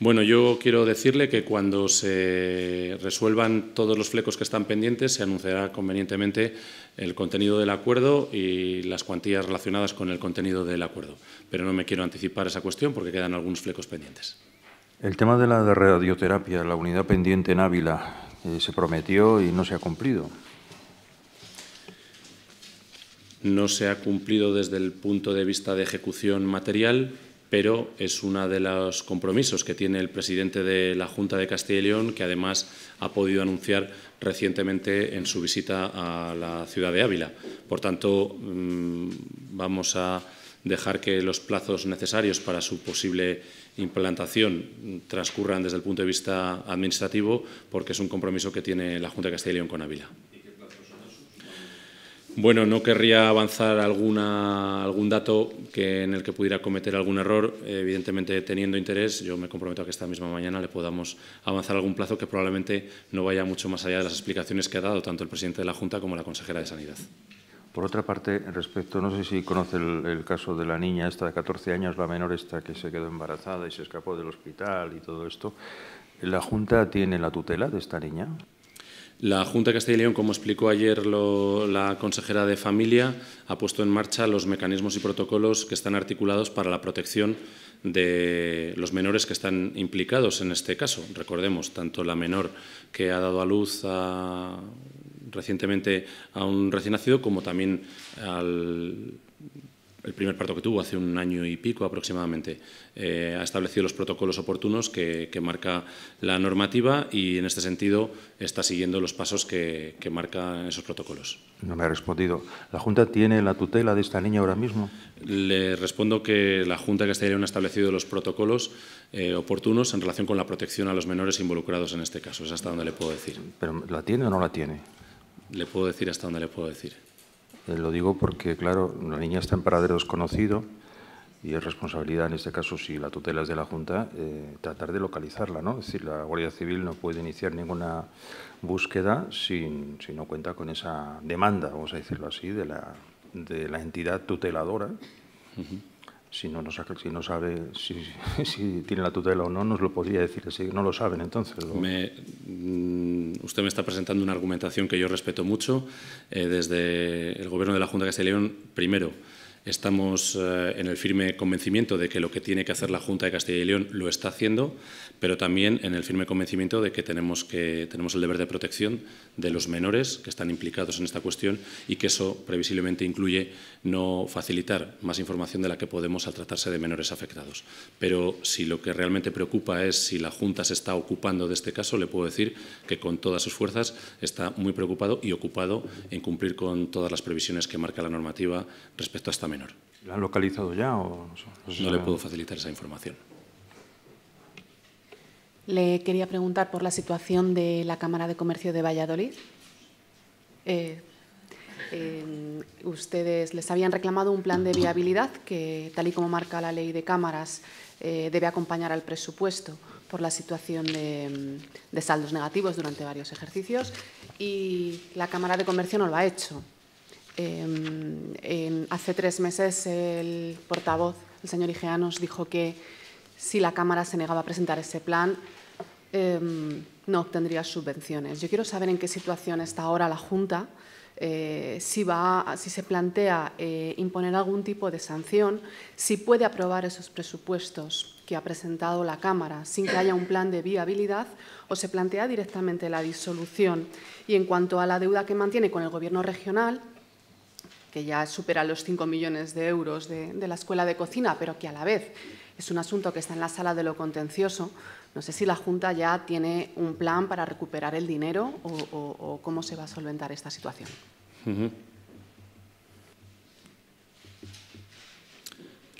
Bueno, yo quiero decirle que cuando se resuelvan todos los flecos que están pendientes, se anunciará convenientemente el contenido del acuerdo y las cuantías relacionadas con el contenido del acuerdo. Pero no me quiero anticipar esa cuestión porque quedan algunos flecos pendientes. El tema de la radioterapia, la unidad pendiente en Ávila, eh, se prometió y no se ha cumplido. No se ha cumplido desde el punto de vista de ejecución material pero es uno de los compromisos que tiene el presidente de la Junta de Castilla y León, que además ha podido anunciar recientemente en su visita a la ciudad de Ávila. Por tanto, mm, vamos a dejar que los plazos necesarios para su posible implantación transcurran desde el punto de vista administrativo, porque es un compromiso que tiene la Junta de Castilla y León con Ávila. Bueno, no querría avanzar alguna, algún dato que, en el que pudiera cometer algún error. Evidentemente, teniendo interés, yo me comprometo a que esta misma mañana le podamos avanzar algún plazo que probablemente no vaya mucho más allá de las explicaciones que ha dado tanto el presidente de la Junta como la consejera de Sanidad. Por otra parte, respecto, no sé si conoce el, el, caso de la niña esta de 14 años, la menor esta que se quedó embarazada y se escapó del hospital y todo esto. ¿La Junta tiene la tutela de esta niña? La Junta de Castilla y León, como explicó ayer la consejera de Familia, ha puesto en marcha los mecanismos y protocolos que están articulados para la protección de los menores que están implicados en este caso. Recordemos, tanto la menor que ha dado a luz recientemente a un recién nacido como también al el primer parto que tuvo hace un año y pico aproximadamente. Eh, ha establecido los protocolos oportunos que, marca la normativa y en este sentido está siguiendo los pasos que, marcan esos protocolos. No me ha respondido. ¿La Junta tiene la tutela de esta niña ahora mismo? Le respondo que la Junta que ha establecido los protocolos eh, oportunos en relación con la protección a los menores involucrados en este caso. Es hasta donde le puedo decir. ¿Pero la tiene o no la tiene? Le puedo decir hasta donde le puedo decir. Eh, lo digo porque, claro, la niña está en paradero desconocido y es responsabilidad, en este caso, si la tutela es de la Junta, eh, tratar de localizarla. ¿no? Es decir, la Guardia Civil no puede iniciar ninguna búsqueda si, no cuenta con esa demanda, vamos a decirlo así, de la, de la entidad tuteladora si no, sabe (laughs) si, tiene la tutela o no, nos lo podría decir. Si no lo saben, entonces. Me, mm, usted me está presentando una argumentación que yo respeto mucho. Eh, desde el Gobierno de la Junta de Castilla León, primero, Estamos eh, en el firme convencimiento de que lo que tiene que hacer la Junta de Castilla y León lo está haciendo, pero también en el firme convencimiento de que tenemos, que, tenemos el deber de protección de los menores que están implicados en esta cuestión y que eso previsiblemente incluye no facilitar más información de la que podemos al tratarse de menores afectados. Pero si lo que realmente preocupa es si la Junta se está ocupando de este caso, le puedo decir que con todas sus fuerzas está muy preocupado y ocupado en cumplir con todas las previsiones que marca la normativa respecto a esta ¿Lo ¿La han localizado ya? O no, le puedo facilitar esa información. Le quería preguntar por la situación de la Cámara de Comercio de Valladolid. Eh, eh, ustedes les habían reclamado un plan de viabilidad que, tal y como marca la ley de cámaras, eh, debe acompañar al presupuesto por la situación de, de saldos negativos durante varios ejercicios y la Cámara de Comercio no lo ha hecho. Em, hace tres meses el portavoz, el señor Igea, nos dijo que si la Cámara se negaba a presentar ese plan, em, no obtendría subvenciones. Yo quiero saber en qué situación está ahora la Junta, eh, si, se plantea eh, imponer algún tipo de sanción, si puede aprobar esos presupuestos que ha presentado la Cámara sin que haya un plan de viabilidad o se plantea directamente la disolución. Y en cuanto a la deuda que mantiene con el Gobierno regional, que ya supera los 5 millones de euros de, la Escuela de Cocina, pero que a la vez es un asunto que está en la sala de lo contencioso. No sé si la Junta ya tiene un plan para recuperar el dinero o, cómo se va a solventar esta situación.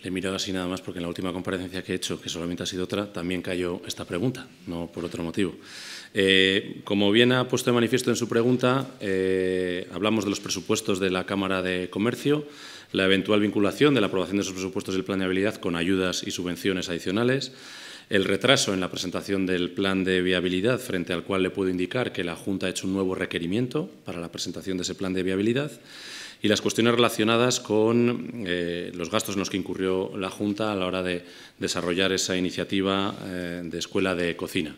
Le miro así nada más porque en la última comparecencia que he hecho, que solamente ha sido otra, también cayó esta pregunta, no por otro motivo. Eh, como bien ha puesto de manifiesto en su pregunta, eh, hablamos de los presupuestos de la Cámara de Comercio, la eventual vinculación de la aprobación de esos presupuestos del plan de viabilidad con ayudas y subvenciones adicionales, el retraso en la presentación del plan de viabilidad, frente al cual le puedo indicar que la Junta ha hecho un nuevo requerimiento para la presentación de ese plan de viabilidad, y las cuestiones relacionadas con eh, los gastos en los que incurrió la Junta a la hora de desarrollar esa iniciativa de escuela de cocina.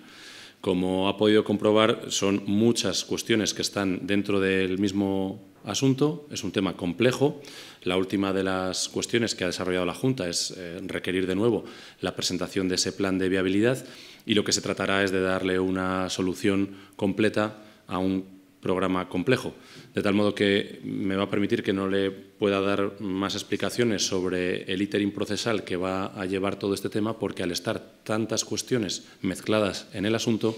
Como ha podido comprobar, son muchas cuestiones que están dentro del mismo asunto, es un tema complejo. La última de las cuestiones que ha desarrollado la Junta es eh, requerir de nuevo la presentación de ese plan de viabilidad y lo que se tratará es de darle una solución completa a un programa complejo. De tal modo que me va a permitir que no le pueda dar más explicaciones sobre el ítering procesal que va a llevar todo este tema, porque al estar tantas cuestiones mezcladas en el asunto,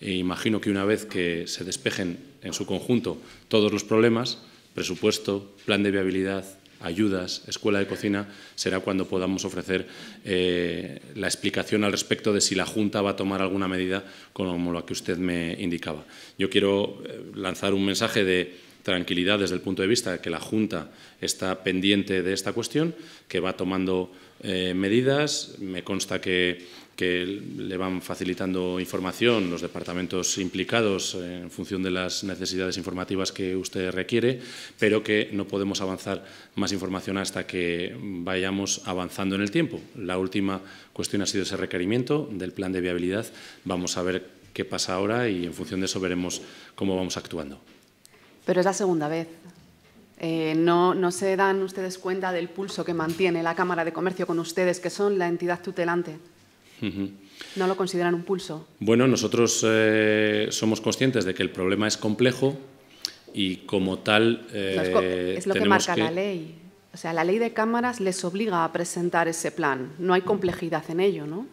e imagino que una vez que se despejen en su conjunto todos los problemas, presupuesto, plan de viabilidad, ayudas, escuela de cocina, será cuando podamos ofrecer eh, la explicación al respecto de si la Junta va a tomar alguna medida como la que usted me indicaba. Yo quiero eh, lanzar un mensaje de tranquilidad desde el punto de vista de que la Junta está pendiente de esta cuestión, que va tomando eh, medidas. Me consta que que le van facilitando información los departamentos implicados en función de las necesidades informativas que usted requiere, pero que no podemos avanzar más información hasta que vayamos avanzando en el tiempo. La última cuestión ha sido ese requerimiento del plan de viabilidad. Vamos a ver qué pasa ahora y en función de eso veremos cómo vamos actuando. Pero es la segunda vez. Eh, no se dan ustedes cuenta del pulso que mantiene la Cámara de Comercio con ustedes, que son la entidad tutelante. ¿No lo consideran un pulso? Bueno, nosotros eh, somos conscientes de que el problema es complejo y como tal... Eh, es lo que marca la ley. O sea, la ley de cámaras les obliga a presentar ese plan. No hay complejidad en ello, ¿no?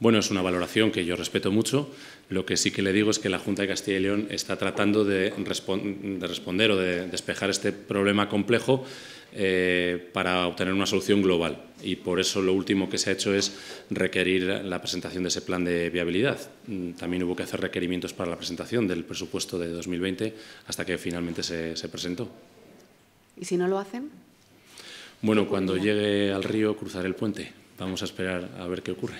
Bueno, es una valoración que yo respeto mucho. Lo que sí que le digo es que la Junta de Castilla y León está tratando de, responder o de despejar este problema complejo eh, para obtener una solución global y por eso lo último que se ha hecho es requerir la presentación de ese plan de viabilidad. Mm, también hubo que hacer requerimientos para la presentación del presupuesto de 2020 hasta que finalmente se, presentó. ¿Y si no lo hacen? Bueno, cuando llegue al río cruzaré el puente. Vamos a esperar a ver qué ocurre.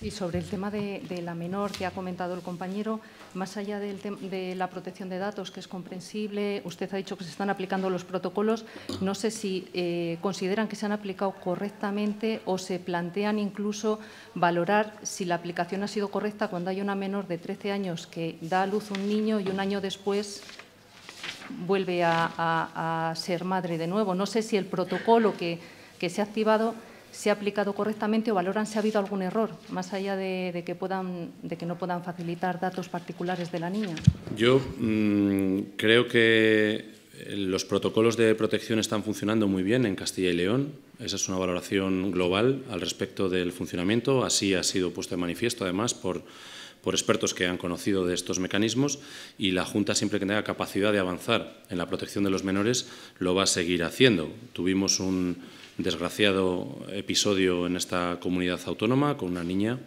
Y sobre el tema de, la menor que ha comentado el compañero, más allá de la protección de datos, que es comprensible, usted ha dicho que se están aplicando los protocolos, no sé si eh, consideran que se han aplicado correctamente o se plantean incluso valorar si la aplicación ha sido correcta cuando hay una menor de 13 años que da a luz un niño y un año después vuelve a, ser madre de nuevo. No sé si el protocolo que se ha activado se ha aplicado correctamente o valoran si ha habido algún error, más allá de, que, puedan, de que no puedan facilitar datos particulares de la niña? Yo mm, creo que eh, los protocolos de protección están funcionando muy bien en Castilla y León. Esa es una valoración global al respecto del funcionamiento. Así ha sido puesto de manifiesto, además, por, por expertos que han conocido de estos mecanismos y la Junta siempre que tenga capacidad de avanzar en la protección de los menores lo va a seguir haciendo. Tuvimos un, desgraciado episodio en esta comunidad autónoma con una niña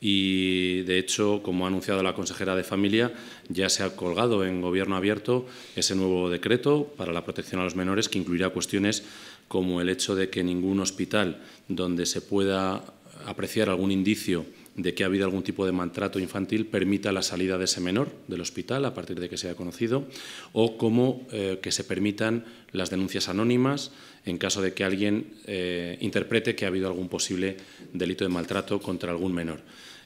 y de hecho, como ha anunciado la consejera de Familia, ya se ha colgado en Gobierno Abierto ese nuevo decreto para la protección a los menores que incluirá cuestiones como el hecho de que ningún hospital donde se pueda apreciar algún indicio de que ha habido algún tipo de maltrato infantil permita la salida de ese menor del hospital a partir de que sea conocido, o como eh, que se permitan las denuncias anónimas en caso de que alguien eh, interprete que ha habido algún posible delito de maltrato contra algún menor.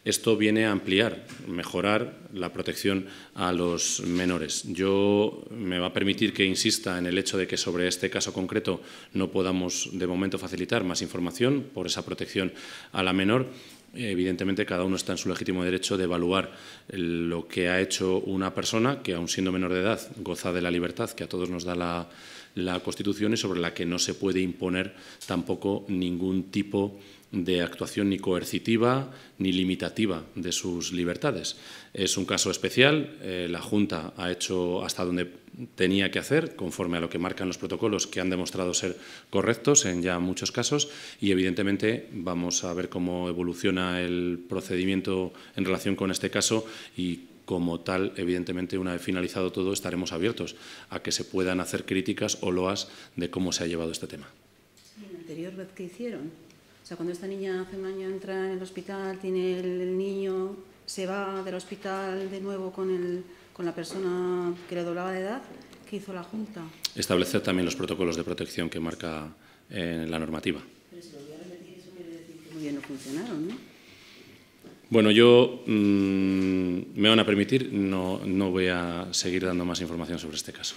Esto viene a ampliar, mejorar la protección a los menores. Yo me va a permitir que insista en el hecho de que sobre este caso concreto no podamos de momento facilitar más información por esa protección a la menor. Evidentemente, cada uno está en su legítimo derecho de evaluar lo que ha hecho una persona que, aun siendo menor de edad, goza de la libertad que a todos nos da la la Constitución y sobre la que no se puede imponer tampoco ningún tipo de actuación ni coercitiva ni limitativa de sus libertades. Es un caso especial, eh, la Junta ha hecho hasta donde tenía que hacer, conforme a lo que marcan los protocolos que han demostrado ser correctos en ya muchos casos, y evidentemente vamos a ver cómo evoluciona el procedimiento en relación con este caso y como tal, evidentemente, una vez finalizado todo, estaremos abiertos a que se puedan hacer críticas o loas de cómo se ha llevado este tema. ¿Y la anterior vez que hicieron? O sea, cuando esta niña hace un año entra en el hospital, tiene el, niño, se va del hospital de nuevo con, el, con la persona que le doblaba de edad, ¿qué hizo la Junta? Establecer también los protocolos de protección que marca en eh, la normativa. Pero si lo voy a eso quiere decir que muy bien no funcionaron, ¿no? Bueno, yo mm, me van a permitir, no, no voy a seguir dando más información sobre este caso.